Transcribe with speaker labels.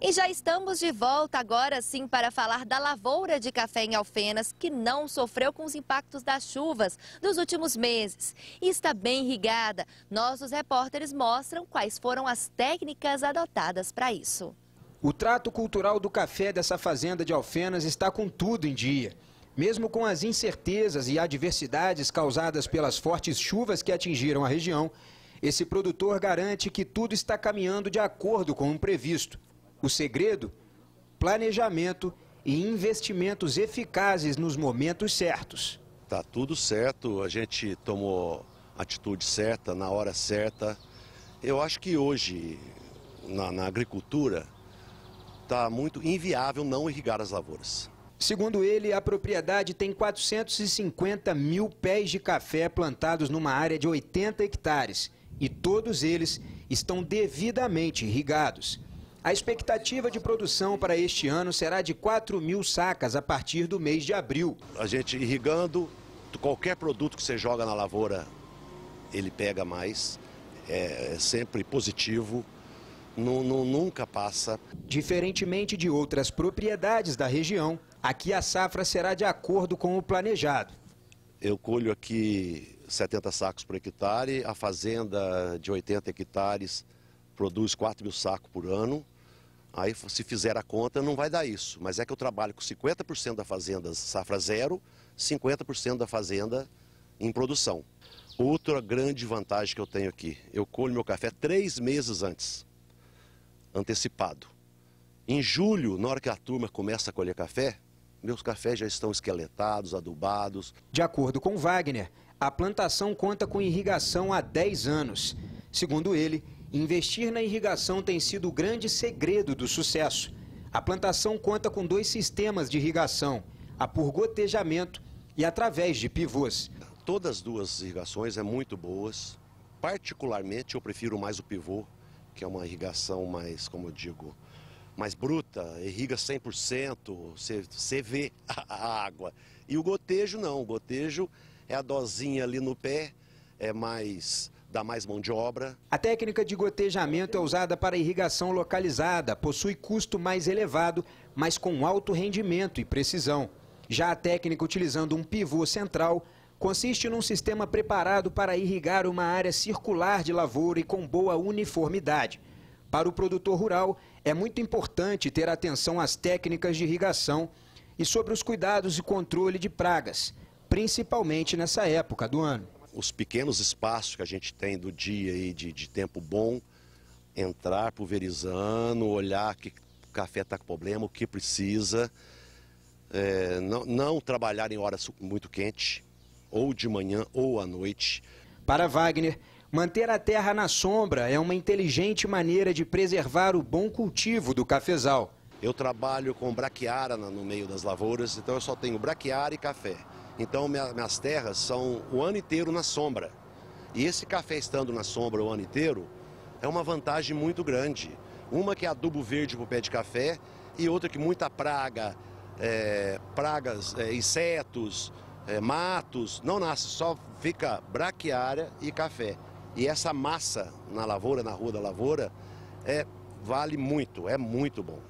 Speaker 1: E já estamos de volta agora sim para falar da lavoura de café em Alfenas, que não sofreu com os impactos das chuvas dos últimos meses. E está bem irrigada. Nossos repórteres mostram quais foram as técnicas adotadas para isso. O trato cultural do café dessa fazenda de Alfenas está com tudo em dia. Mesmo com as incertezas e adversidades causadas pelas fortes chuvas que atingiram a região, esse produtor garante que tudo está caminhando de acordo com o previsto. O segredo? Planejamento e investimentos eficazes nos momentos certos. Tá tudo certo, a gente tomou atitude
Speaker 2: certa, na hora certa. Eu acho que hoje, na, na agricultura,
Speaker 1: está muito inviável não irrigar as lavouras. Segundo ele, a propriedade tem 450 mil pés de café plantados numa área de 80 hectares e todos eles estão devidamente irrigados. A expectativa de produção para este ano será de 4 mil sacas a partir do mês de abril. A gente irrigando, qualquer produto que você joga na lavoura, ele pega mais, é, é sempre positivo. Não, nunca passa. Diferentemente de outras propriedades da região, aqui a safra será de acordo com o planejado. Eu colho aqui 70 sacos por
Speaker 2: hectare, a fazenda de 80 hectares produz 4 mil sacos por ano. Aí, se fizer a conta, não vai dar isso. Mas é que eu trabalho com 50% da fazenda safra zero, 50% da fazenda em produção. Outra grande vantagem que eu tenho aqui, eu colho meu café três meses antes, antecipado. Em julho, na hora que a turma começa a colher café, meus cafés já estão
Speaker 1: esqueletados, adubados. De acordo com Wagner, a plantação conta com irrigação há 10 anos. Segundo ele, Investir na irrigação tem sido o grande segredo do sucesso. A plantação conta com dois sistemas de irrigação, a por gotejamento e através de pivôs. Todas as duas irrigações é muito
Speaker 2: boas. Particularmente eu prefiro mais o pivô, que é uma irrigação mais, como eu digo, mais bruta, irriga 100%, você, você vê a água. E o gotejo não, o gotejo é a dosinha ali no pé, é
Speaker 1: mais dá mais mão de obra. A técnica de gotejamento é usada para irrigação localizada, possui custo mais elevado, mas com alto rendimento e precisão. Já a técnica utilizando um pivô central consiste num sistema preparado para irrigar uma área circular de lavoura e com boa uniformidade. Para o produtor rural, é muito importante ter atenção às técnicas de irrigação e sobre os cuidados e controle de pragas, principalmente nessa época do ano os pequenos espaços
Speaker 2: que a gente tem do dia e de, de tempo bom, entrar pulverizando, olhar que o café está com problema, o que precisa, é, não, não
Speaker 1: trabalhar em horas muito quentes, ou de manhã ou à noite. Para Wagner, manter a terra na sombra é uma inteligente maneira de preservar o bom cultivo do cafezal. Eu trabalho com braquiara no meio das lavouras, então eu só tenho
Speaker 2: braquiara e café. Então, minha, minhas terras são o ano inteiro na sombra. E esse café estando na sombra o ano inteiro é uma vantagem muito grande. Uma que é adubo verde para o pé de café e outra que muita praga, é, pragas, é, insetos, é, matos, não nasce, só fica braquiária e café. E essa massa na lavoura, na rua da lavoura, é, vale muito, é muito bom.